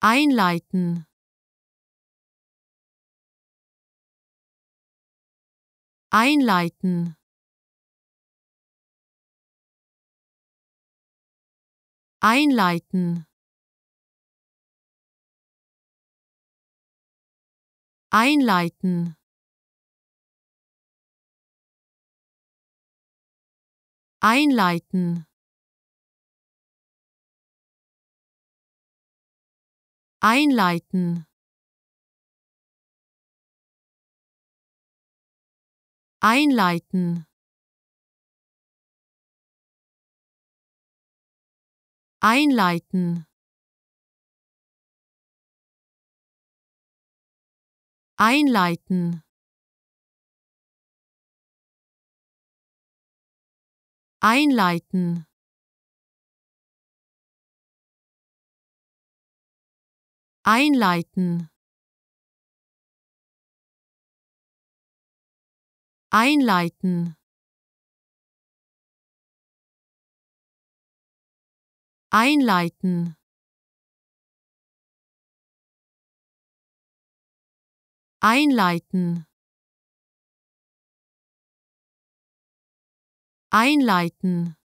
Einleiten. Einleiten. Einleiten. Einleiten. Einleiten. Einleiten. Einleiten. Einleiten. Einleiten. Einleiten. Einleiten. Einleiten. Einleiten. Einleiten. Einleiten.